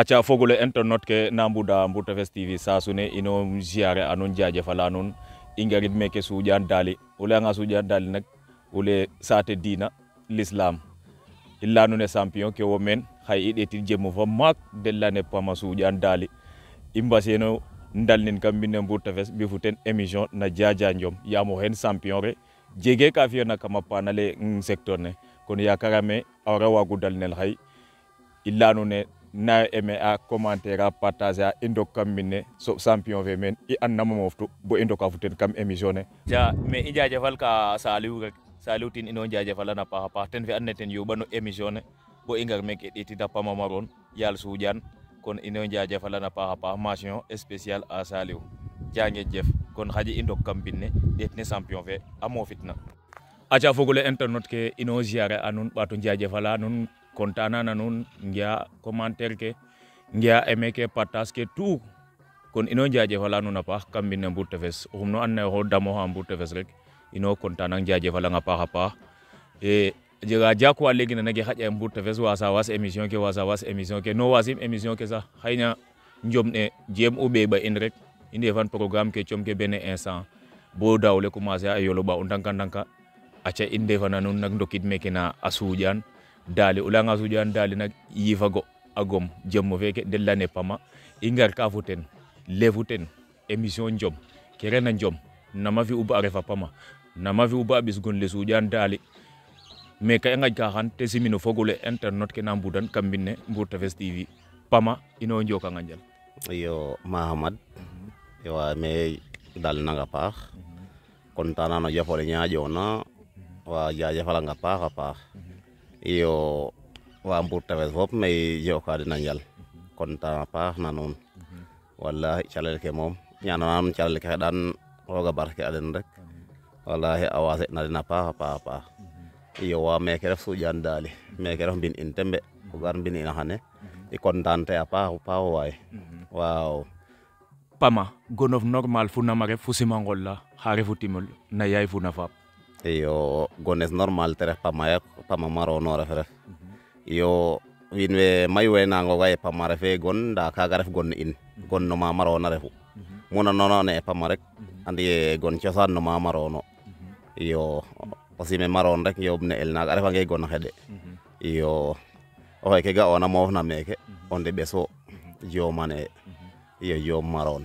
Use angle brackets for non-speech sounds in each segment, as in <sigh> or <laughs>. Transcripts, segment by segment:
acha fogole internet ke nambuda mbuta fes tv sasune ino jiyare anon jajefala non i ke meke sujan dali nga leyanga sujan dali nak wole sate dina l'islam i lanune champion ke wo men hay i tin jemmo fa mak ma pama sujan dali i ndal nin kam mbine mburta fes mbi futen émission na jaja ya mo hen champion re jege ka na kama panale secteur ne ya yakarame awra wagu nel hay i lanune na eme a commentaire a partager a i kam ne so champion fe men i annamo moftu bo i ka futen ten kam emissione ne ja me i fal ka salu rek saliw tin ino fal a pa paax ten fe an naye ten yoɓano émission ne bo i ngar meke da pama maron yaal sujan kon ino fal a pa paax mention spécial a saliw jange jef kon xaƴi i kam binne ne ɗeet ne champion fe a fitna aca fogole internet ke ino ziare a nuun ɓato njajafala nuun kontanana nun ngiya commentaire ke ngiya aimé ke partage ke tout kon ino njajefala nuun a paax kam mbine Mbour Tefesse oxum no andoona yee xo damoxa Mbour rek ino content ang njajefalanga paax a paax e a jega jakuwa leegi nana ke xaƴa Mbour Tefesse wasawas émission ke wasawas émission ke no wasim émission ke sax xayna njomne jeem u ɓeeɓa in rek i ndefan programme ke com bene instant bo dawle commencer a yoloɓa o ndanka ndanka aca i ndefana nuun nak ndokid meke na a suƴaan daali ulanga suƴan daali na yiifago a gom jemmo feeke ne pama i ngar ka futen lefu ten jom kerena jom nama fi uba refa pama nama fi uba a le sujan dali mais ka nga ka xan te simino fogole internet ke na mbudan kam mbine mbour tv pama ino njokanga njal iyo mahamad yo me nga paax contana mhm. no jafole ñaƴona wa jajafalanga nga pax paax mm -hmm iyo waa Mbour Tefess fop me joka den a njal content a paax na nuun walahi calel ke moom ñaanana nuun calel ke dan roga barke a den rek walahi a wase na den a paax a paax iyo waa meeke ref suƴaan daali meeke ref mbin in tembe o gar mbin in xane i content te a paax paax waay waaw pama gonof normal fu na ref fu simangol la xa fu timol na yaay na fap yo gones normal te ref pama yak pama marono mhm. ref ref yo wiin we mayu we nangoga ye pama refe gon nda kaga ref gon in gon no ma marona refu muna nonone e pama rek andi gon cosan no ma marono iyo parce me maron rek yob ne el naga a refange gon xede iyo o xeke ga'ona moofna meeke o ndeɓes wo jomane iyo joom maron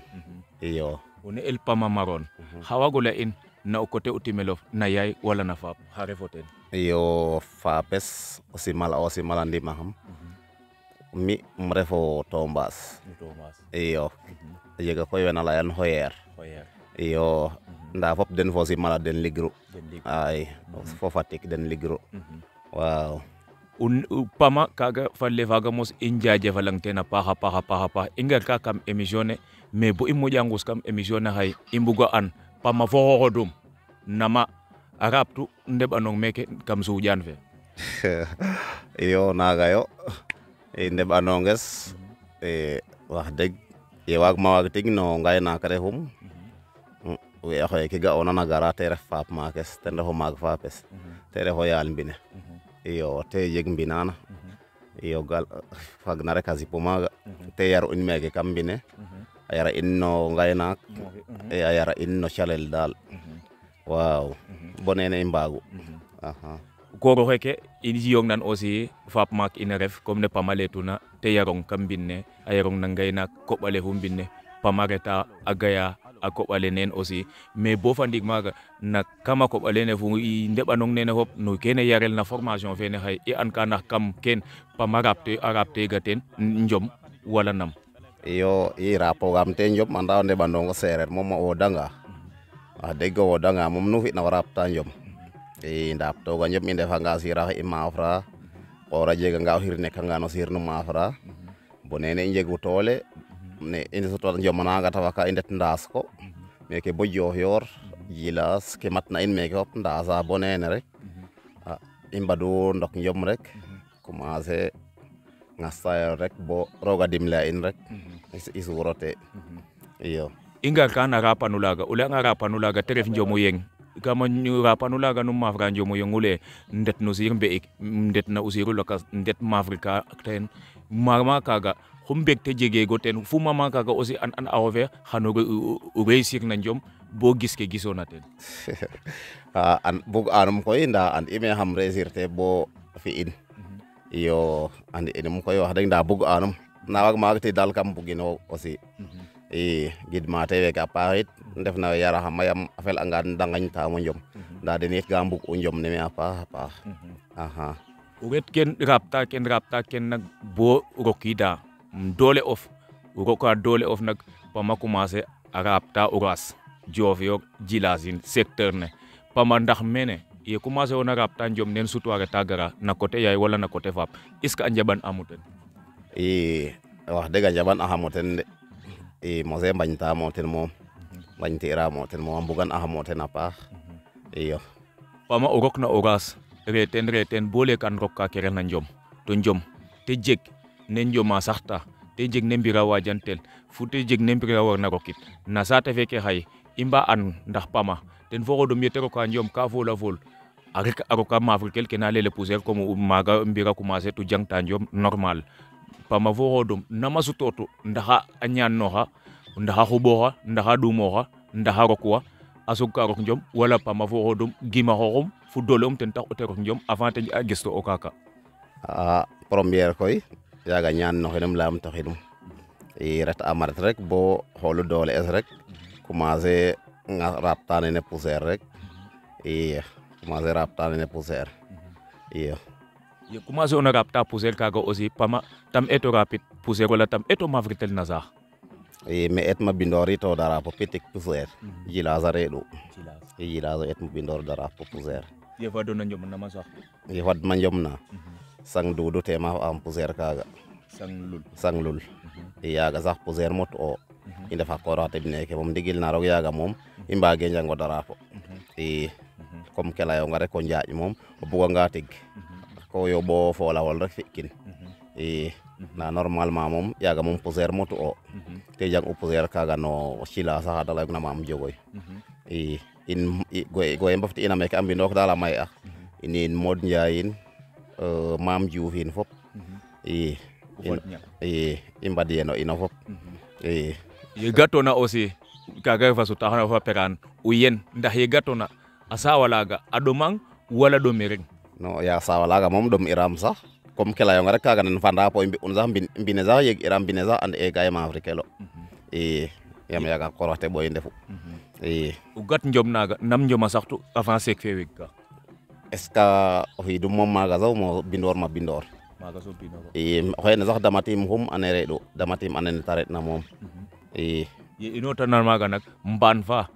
iyo one el pama maron xa mhm. wago la in na o coté u timelof na yaay wala na faap xa refo teen iyo faapes o simala o simala ndimaxam mhm. mi um refo to mbaas iyo a mhm. jega koy wena leyan xoyeer iyo mhm. nda fop den fo simala den ligru ay fo fatik den ligru waaw pama kaga falle faga mos i njajefalang teen a paaxa paaxa paax i ngar ka kam émission ne mais bo i moƴa ngus kam émission ne xaye i mbuga an pama fo dum nama a rabtu ndeɓanong meke kam suƴan fe <laughs> iyo naga yo i ndeɓanonges e, e wax deg ye waagma waag tig no ngay naak refum we mhm. mm, oxe ke ona na gara te ref faap maakes ten refo maag faapes mhm. te refo yaal mbine mhm. iyo te jeg mbinana iyo gal fagnare rek a sipu maaga te yar un meeke kam mbine a yara inno ngaynaak ah. mhm. e eh, a yara inno calel daal mhm. waaw mhm. bo nene i mbaagu koor oxeke i nan aussi faap maak ina ref comme ne pama leetuna te yarong kam mbin ne a yarong na ngaynaak koɓale fu mbin ne pama reta a gaya a koɓale neen aussi mais bo fa ndiig maaga na kama a koɓale ne fu i ndeɓanong nene fop no kene yarel na formation fene xaye i an ka nax kam keen pama raap te a raap ga teen njom wala nam iyo ira iya, pogam ten job manda onde bandongo seret momo odanga hmm. adego ah, odanga mom nu fit na rapta job e hmm. iya, ndap to ga iya, hmm. job inde fanga sira e mafra ora ga nga ne kanga no no mafra bonene go tole ne inde soto job mananga tawaka inde ndasko meke bojo yor yilas ke matna in meke hop ndasa ah, bonene rek ah, imba do ndok job rek se ngasayo rek bo roga dimla in rek worote mhm. mhm. iyo inga kana rapanulaga ule nga rapanulaga teref njomo yeng kama rapanulaga num mafra njomo yeng ule ndet no sir be ndet na usiru laka ndet mafrika ten marma kaga humbek te jege go ten fu kaga osi an an awve hanogo reisir na njom bo giske gisona ten <laughs> ah, an bo anum ko nda an ime ham reisir te bo fi in iyo andi enum yo hadan da bug anum na wag mag te dal kam bugino osi, e gid ma te ka parit def na yara ha mayam afel anga dangañ ta mo ñom mhm. da de ne gambuk ne me apa apa mhm. aha uget ken rapta ken rapta ken nag bo rokida dole of roka dole of nag pama commencer a rapta uras jovio jilazin secteur ne pama ndax mene ye commencé wona rap tan jom nen surtout ara tagara na côté yaay wala na côté fap est ce que a njaɓan amu ten i e, wax deg a njaɓan axamo ten de i e, mose mbañtamo ten moom mbañtiramo ten moom a mbugan axamo ten a paax iyo e, pama o na ogas reten re ten re ten bo leek kan rok ka ke na jom to jom te jeg ne njoma saxta te jeg ne mbira wajantel fu te nen bi mbira na rokit na te feke xaye i an ndax pama ten fo xodom ye te ka njom ka fola fol aroka mafri kel kena lele poussière comme maga mbira commencer to jang tanjom normal pama vo hodum nama sutoto ndaha noha ndaha huboha ndaha dumoha ndaha rokwa asog ka njom wala pama vo hodum gima horum fu dolom ten tax ote rok njom avant te gesto o kaka première koy ñaan no i ret amar rek bo xolu doole es rek commencer nga raptane ne rek i commencé rabtane ne poussière iyo mm-hmm. ye commencé ona rabta poussière kaga aussi pama tam eto rapide poussière wala tam eto mavritel na sax i mi etma bindor to dara po pitik poussière mm-hmm. jilasa reɗu i jilasa etma bindor dara po poussière ye fado na jom nama sax ye fad ma jom na mm-hmm. sang dudu tema am poussière kaga sang lul sang lul i yaga sax poussière mot o i ndefa koraxateb neke moom ndigil na roog yaga moom i mbage njango dara po i comme mm-hmm. ke layonga rek o njaaƴ moom o nga teg mm-hmm. ko bo fo lawol rek fi'kin mm-hmm. e na normalement mom yaga mom poser moto o te jang poser ka ga no sila axa da na mam jogoy e in goye mbafti ina meke a nok daal a may in inin mod njaayin e, mam diouf e, in fop e e i mbadiyeno ina fop e ye gatona aussi kaaga refa sutaxana fa peran uyen yen ndax ye gatona a sawalaga wala ɗo mi no ya sawalaga moom dom iram sax comme ke layonga rek kaga nen fanda po i mbi'un sax mbine sax yeg iram mbine sax and mhm. e gaye maafri kelo i yaam yaga korox te ɓoyi ndefu i o gat njom naga nam njoma saxtu avant seek fe weg ka est ce que o dum moom maaga zaw mo bindoor ma bindoor maaga so bindoor i e, xeene sax damatim xum ane reɗu damatim ane ne ta mom moom i e. ye ino tanar maaga nak mbaan fa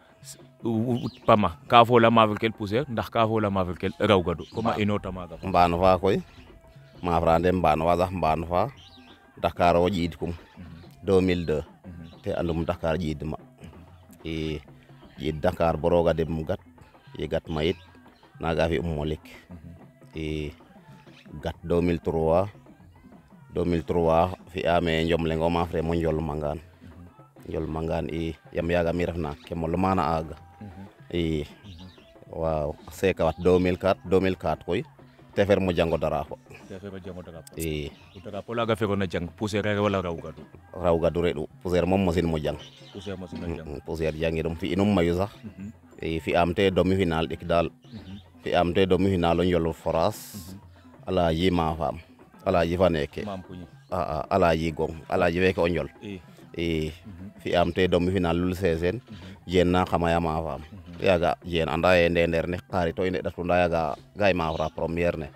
pama ka la mafel kel pousser ndax ka la mafel kel raw gadu koma tama ga mbano fa koy mafrande mbano wa sax mbano fa dakar o jiid kum 2002 mhm. mhm. te andum dakar jiid ma e jiid dakar boroga dem gat ye gat mayit ga fi ummolik e mhm. gat 2003 2003 fi ame njom lengo fré mo ñol mangan ñol mangan i yam yaga mi refna ke mo mana aga i waaw c'est kawat 2004 2004 koy tefer mo jango darapo tefer mo jango darapo i utaga pola ga fe ko na jang poussière rek wala raw gadu raw gadu rek do poussière mom machine mo jang poussière machine mo jang poussière jangi dum fi inum mayu sax e fi amte demi final dik dal fi amte demi final on yolo foras ala yi ma fam ala yi fa neke mam kunyi a à, à, a ala yi gong ala yi weke on yol i i e, fi'aam te demi lul Seseen Diene na xamaya maafaam yaaga Diene anda ye ndener ne xarit o i ndeɗatu ndaa yaaga ga i maafra premiere ne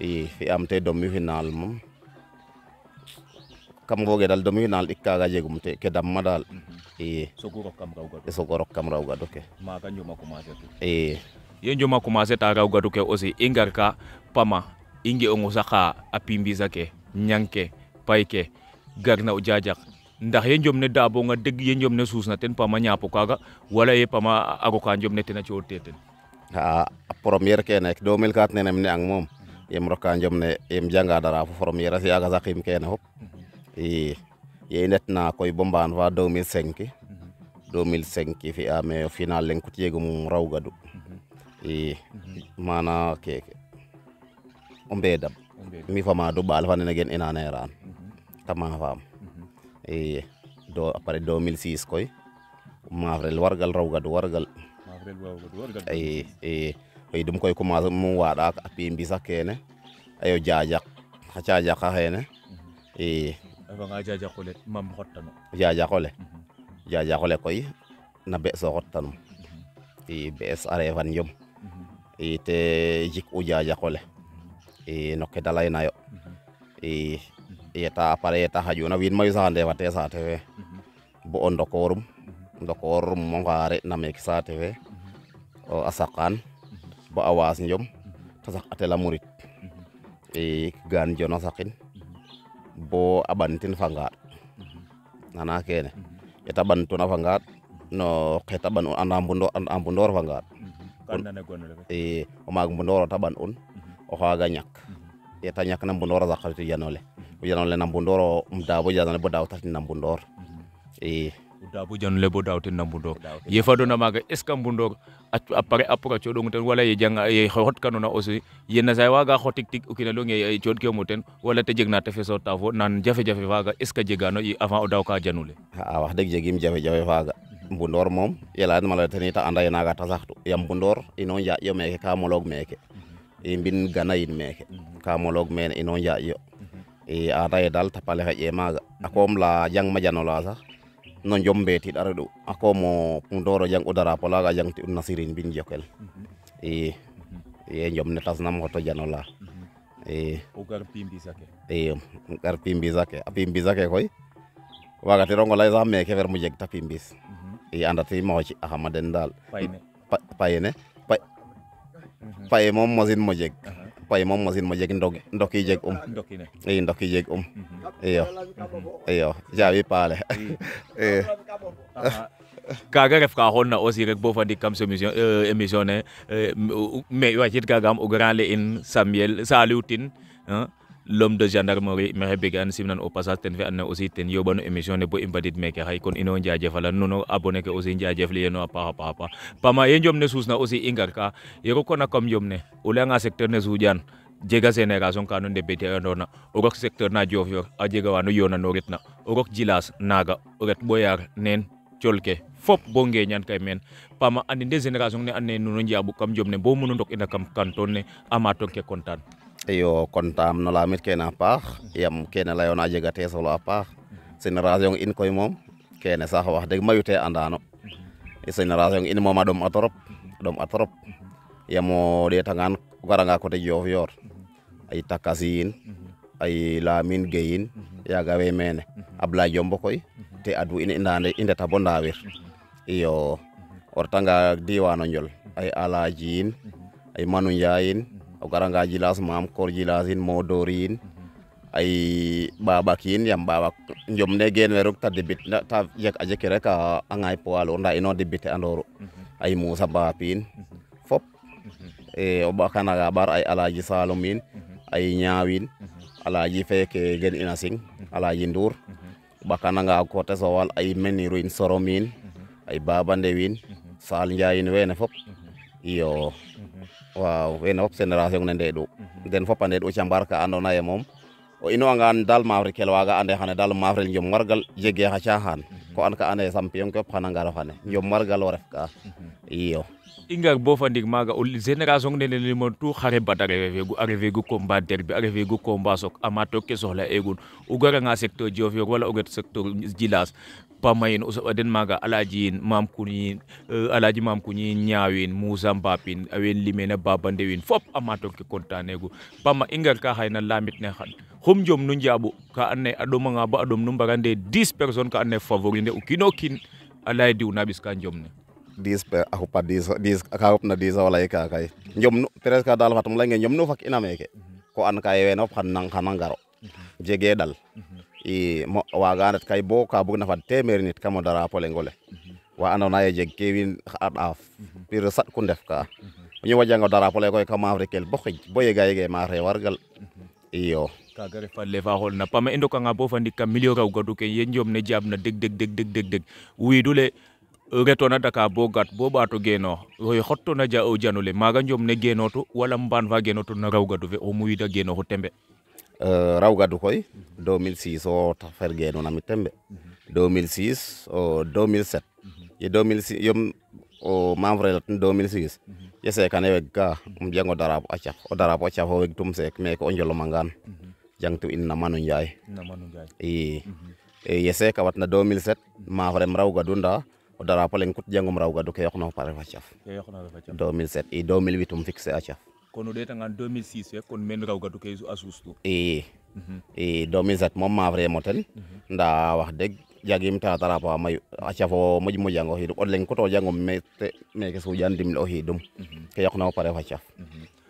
i fi'aam te demi final moom kam fooge daal demi final ɗik kaaga jegum te ke damma daal i e, sogo rok kam rawgadu e sogo ke maaga Ndioma commencer tu i ye Ndioma commencer ta rawgadu ke aussi i ngar ka pama i nge'ongo sax a pimbisa ke ñang ke pay ke gar na o jajak ndax ye jomne nga deg ye jomne suusna ten pama ñaapo kaaga wala ye ma ago ka ne ten a cooɗte ten a première kene 2004 nene im ne'ang moom yem roka jomne yem janga dara fo première a yaaga saqim kene fop mhm. i ye net na koy bo mbaan 2005 2005 mhm. fi me final leŋ kut yegum raw gadu mhm. i mana keke o mi fama do ɓaal fa ne gen ina neeraan tama faam e do après 2006 koy mafrel wargal rawgad wargal mafrel rawgad wargal e e koy dum koy commencé mum waɗa ak pimbi sax kene ayo jajak xa cajak xa xene i mhm. eh. afanga jajakole mam xottano jajakole mhm. jajakole koy na be so xottanum i bes a mhm. eh, van yom i te jik u jajakole i no ke da layna i yeta pare yeta xajuna wiin mayu sax a wate saate we mhm. bo o ndokorum mhm. ndokorum mo ngare na meek saate we mhm. o asakan bo awas njom ta saq atela murit e gaan na sakin, bo abantin ɓantin nana kene yeta ɓantuna fa ngaɗ no xeta anam e, un anda mbundor fa ngaɗ e o maag mbundoro ta ɓan un o xaaga ñak yeta nyak na mbundor ujanole nambundoro mdabo janole bodaw na nambundor e dabo janole bodaw na nambundo ye fado na maga est ce que apare apoka chodo nguten wala ye janga ye hot kanona aussi ye na sai waga hotik tik ukina longe ye chod ke muten wala te jegna te feso tavo nan jafe jafe waga est ce que jegano ye avant o daw ka janule a wax deg jegim jafe jafe waga mbundor mom yela dama la tani ta anda ye naga tasaxtu yam mbundor ino ya yo meke ka molog meke e gana yin meke mhm. ka molog mene ino ya yo e ada e dal tapale heƴe maaga akom la jang majano la sax no jom mbetiɗare ɗo akomo pundoro jang o darapo ga yang ti nasirin bin jokel mhm. i e jom ne tasnam hoto jano la mhm. i o gar pimbi zake i gar pimbi zake a pimbi zake koy la lay sax ke ver mu jeg ta pimbis i andatimo xo ci'axama den daal payene paye moom mosine mo jeg pay mom machine ma jeg ndog ndoki jeg um i ndoki jeg um mhm. iyo iyo jaawi paale <laughs> i kaaga ref ka xoolna aussi rek bo fa ndik kam émission euh, émission ne euh, me i wacit kaagaam o grand le in Samuel Saliou Tine l'homme de gendarmerie maxey bega an simnan au passage ten fe andona aussi ten yoɓanu émission ne bo i mbadid meke xay kon ino njajefala nuno abonné ke aussi njajefli yeno a paax a paax a paax pama ye njom ne suusna aussi i ngar ka ye rokona kam yom ne o nga secteur ne suƴan jega génération ka nu ndebete'andoorna o rok secteur na Diofior a jega wa no yoonanooritna o rok Djilas naaga o ret Mboyar neen colke fop bo ngeñan kay men pama andi de génération ne andona ye nuno njaaɓu kam jom ne bo munu ndok ina kam canton ne amaton ke contan yo kontam no lamit kene a paax yam kene layon aja jega solo a paax razion in koy moom kene sax wax deg mayute te andano génération in moom a ɗom adom atorop a ɗom a torop yam o ɗetangan garanga ay ay lamin geyin ya gawe mene abla jombo koy te adu in indane inde ndeta bo iyo ortanga diwano nyol ay alaji ay manu o garanga jilas maam kor jilasin modorin ay baba kin yam baba njom ne gen weruk ta debit ta yak aje kere ka angai po alo nda ino debit e andoro mhm. ay musa bapin mhm. fop mhm. e eh, o ba kana ga bar ay alaji salumin ay nyawin alaji feke gen inasing, sing alaji ndur bakana nga ko te wal ay meni ruin soromin ay baba ndewin sal njayin wene fop iyo waaw wene fop génération ne ndeeɗu den mhm. fop a ndeeɗu cambar ka andoona ye moom o ino'angaan daal maafri kel waaga ande xane daal maafrel njom wargal jege xa caaxaan mhm. ko an mhm. ka ande ye ke fop xana ngaro xane njom wargal o ref ka iyo i ngar bo fa ndik maaga génération nene limo tout xare bat a refeegu a refeegu combat derbi a refeegu combat sok amateur ke soxla eegun o garanga secteur Diofior wala o ret secteur Djilas pamayin usaɓaden uh, maga alaji in uh, mamkuin uh, alaji mamkuñi ñawin moussa mbapin awen babande win fop ke toke contanegu pama i ngar ka hayna lamit ne xan xum jom nu njaaɓu ka and naye a ɗomanga ba a ɗom nu 10 personnes ka and naye favori ne o kino kin a leye diw na ɓis ka njom ne 10 a xupa 10 ka na 10 wala ye ka kay njom presque fatum la leynge njom nu fak ina meke mhm. ko an ka yewen wene fop xan nang xana ngaro mhm. jege dal mm -hmm i waganat kay bo ka bugna fad temer nit kamo darapo le ngole mhm. wa andona ye jeg kewin xaɗaf mhm. pir sat ku ndef mhm. ka ñu wa jango darapo le koy kama afrikel bo xij bo yega yege ma wargal iyo kaga refa fa hol na pame i ndokanga bo fa ndika milio milieu raw gadu ke ye njom ne jab na deg deg deg deg deg deg wi le retona daka bo gat bo ɓato genoox oye xottona ja o janule maaga njom ne genotu wala mbaan fa genotu na raw gadu fe o geno genooxu tembe rawga du koy 2006 o mi tembe 2006 o 2007 ye 2006 yom o membre la tun 2006 ye sekane weg ka um jang o darab acaf o darab acaf o weg tum seek meke o njolomangan jang tu in na manu njaay i ye seka watna 2007 mafrem rawga du nda o darap o kut jangum rawga du ke yoqna fa ref acaf 2007 i 2008 um fixé acaf kono ɗo tan 2006 e kono men rawgatu kay asus ɗo i i 2007 moom ma vraiment tan nda wax deg jagim ta tarapa mayu aca fo moƴ moƴango xiidum o leŋ koto jangom meke suƴan dimle o xiidum ke yoqna o pare fa caf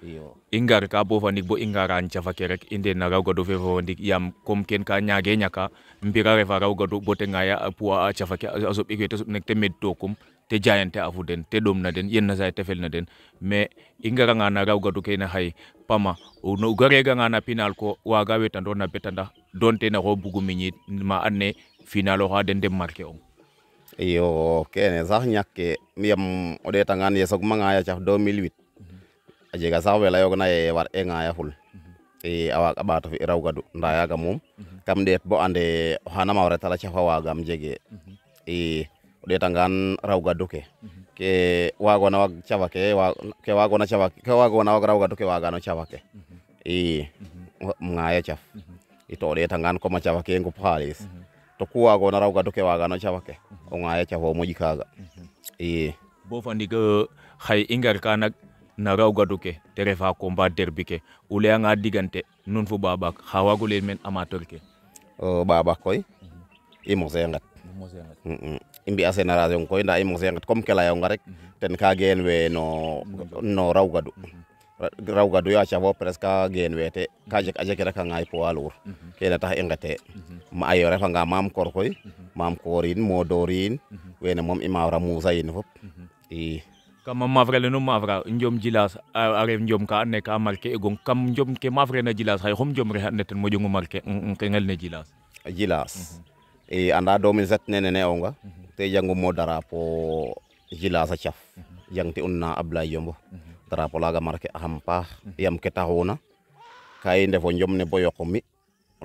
iyo i ngar ka bo fa ndik bo i ngara cafa ke rek i ndena rawgadu fe fo ndik yaam comme ken ka ñaage ñaka mbira refa rawgadu bo te ngaya pour a ke a soɓik we te soɓ nek te med tokum te jayante afu den te ɗom na den yen na saay te fel na den mais i nga na rawgadu kene xaye pama o no gareganga na pinal ko waga wetando na betanda donte na xo bugu miñit ma and naye final oxa den dem marqué ong iyo kene sax ñakke yam o ɗetangan mhm. ye sogmanga ya caf 2008 a jega sax we layogna ye war e ngayaful i mhm. e, a waaga ɓaato fi rawgadu nda yaga moom mhm. kam ɗeet bo ande oxa na mawretala cafa waagaam jege i e, o ɗeetangaan raw ke ke waagoona waag ke ke wago na cafa ke waagoona waag rauga duke ke mhm. na cafa ke i ŋaaya caf i to o ɗeetangaan comme a ke ngup paris to ku waagoona rauga duke ke na cafa ke o ŋaaya cafo mhm. moƴi kaaga i bo fa ndiig xay i ka nak na rauga duke ke te refa combat derbi ke o layanga digante nun fo ɓaɓak xa waago layel men amateur ke ɓaɓak koy i mose nget i mbi'a génération koy ndaa i mose nget comme ke layonga rek ten ka geen we no no rawgadu mhm. rawgadu yo a cafo presque a geen we te ka jeg a ke rek a ŋaay poids lourd mhm. kene tax i ngete mhm. ma ayo refanga maam kor koy maam koor yin modoor yin wene moom i mawra musa yin fop i kam mafre le no mafra njom jilas a ref njom ka andoona naye ka marquer e kam njom ke mafre na jilas xaye xom njom re andoona ten moƴongo marqué ke nqel ne jilas jilas e anda do min zat nene ne onga te jango mo po jila sa chaf yang ti unna abla yombo po laga marke ahampa yam ke tahona yom ne jomne boyoko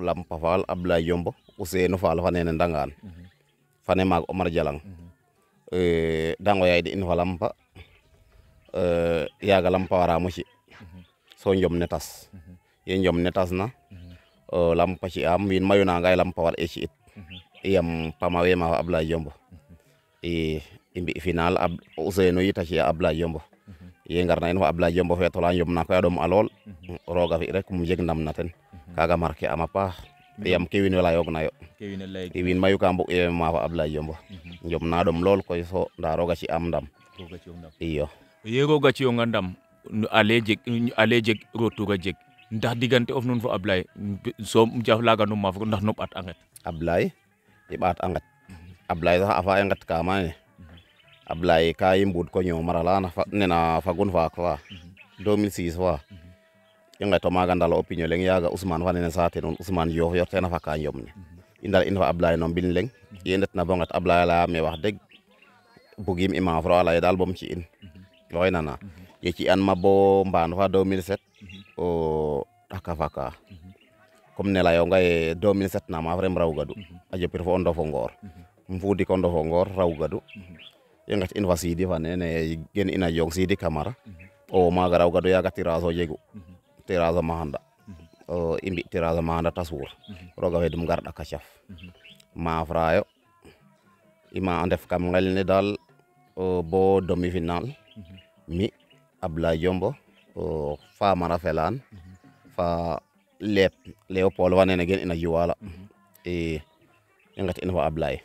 lam pa fal abla yombo usenu fal fanene ndangan fane mag omar jalang e dango yaidi in pa e lam pa wara mo mushi so jom netas ye ne netas na e, lam pa ci am win mayuna ngay pa war e ci it pamawe ma abla yombo I imbi final ab useyno yita ci ya abla yombo ye ngarna en ho abla yombo fe tola na ko adom alol roga fi rek mu yegnam naten kaga marke ama pa yam kewin yog na yo kewin lay kewin mayu kambo e ma fa abla yombo na dom lol ko so da roga ci am ndam roga ci ndam iyo ye roga ci ngandam aleje aleje rotuga jeg ndax digante of non fo ablay so jaf laga no ma fo ndax nop at anget ablay i ɓaat a nqet Ablaye sax afa fa i nqet ka maene ablay ka i mbuud ko ñoomar ala nena fagun faak fa 2006 fa i nqeto maaga ndal o piñ o leŋ yaaga Ousmane fa nene saate nuun Ousmane Diouf yor teena fa ka yomne i ndal in fa ablay no mbind leŋ i ndetna bo nqet Ablaye a layaame wax deg bugiim i maafro a laye daal bom ci in waxey nana ye ci an ma bo mbaan fa 2007 o a kafa comme ne layonga e 2007 nama raw gadu mhm. a jopir fo o ndofo ngoor mhm. mfuudi ko ndofo ngoor rawgadu i mhm. nget in fa di fa nene gen ina yong di camara o raw gadu ya tirage o jegu tirage ma handa o imbi tirage ma handa ta suur rooga fedum garɗa ka caf maafrayo ima andef kam ngel ne o bo demi final mi abla jombo mara marafelan fa le leopold wane na gen ina yuwala mhm. e ingat e in wa ablay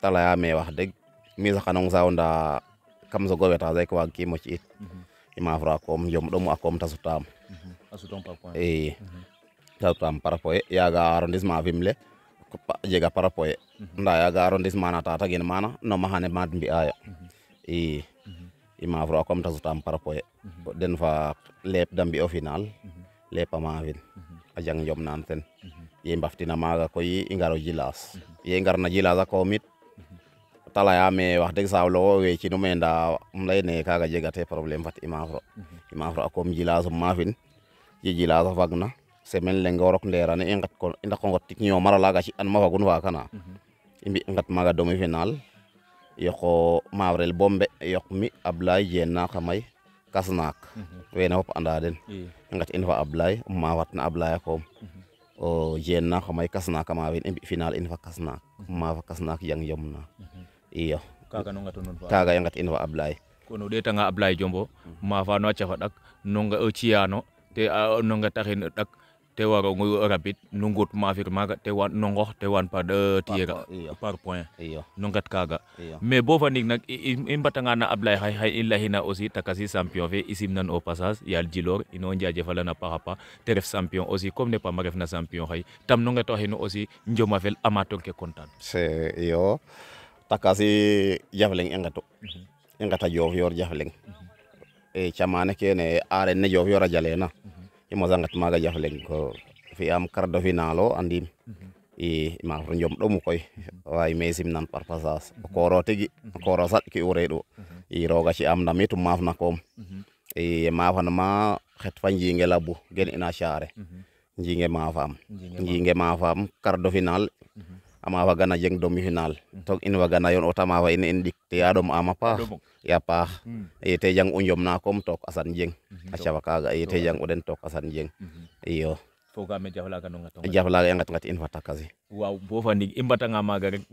tala ya me wax deg mi sa kanong sa onda kam zo goweta zay ko wagi mo ci it mhm. ima fra kom jom do mu akom tasutam mhm. asutam pa ko e tasutam para poe ya ga arrondissement vimle jega para poe nda ya ga arrondissement na tata gen mana no mahane mad mbi aya e ima fra kom tasutam para poe den fa lep dambi o final lepama vin ajang yom nanten mhm. ye mbafti ye maga koy i ingaro jilas mhm. ye ingar na jilas ko mit mhm. tala ya me wax deg saw lo we ci no me mlay um lay ne kaga jegate problem fat imafro imafro mi jilas fin ye jilas fagna semaine le ngorok nderane i ngat ko inda ko ngot tik ñoo mara laga ci an ma fagun wa kana imbi ngat maga domi final yoko mavrel bombe yok mi ablay yena kamay kasnak mhm. wene fop anda den i ngat in fa ablay ma watna ablaya koom mhm. o jen na xamay kasnaka mhm. ma wen i mbi final in fa kasnak ma fa kasnak yang yom na iyo kaga no ngatu nun fa kaga i ngat in fa ablay kono ɗetanga ablay jombo ma fa no a cafa ɗak no nga o ciyano te no nga taxin ɗak te ngoyo rapid no ngot ma affaire maga tewan no ngox tewan par de tiyera par point no ngat kaga mais bo fa nig nak i mbatanga na ablay hay hay illahina aussi takasi champion fe isim nan au passage yal jilor ino ndiaje fala na parapa te ref champion aussi comme ne pa ma ref na champion hay tam no ngat waxino aussi njoma fel amateur ke content c'est yo takasi jafeleng engato mhm. engata jof yor jafeleng mhm. e eh, chamane kene aren ne jof yor ajalena mo zangat maga jaflen ko fi am cardo finalo andi i ma for jom do mu koy way mesim nan par passage ko ro tigi ko sat ki ure do i roga ci am nami to na kom e na ma xet fa jinge labu gen ina share jinge mafam jinge mafam cardo final ama gana jeng mi final tok in gana yon otama wa in indik te adom ama pa ya paax yete mm. jang o njom na kom took Assane Dieng mhm, a cafa kaaga yete jang o den took Assane Dieng mhm. iyo fogaame jaf laaga no ngatong jaf laaga i ngat ngat in fa takasin waaw bo fa ndiig i mbatanga maaga rek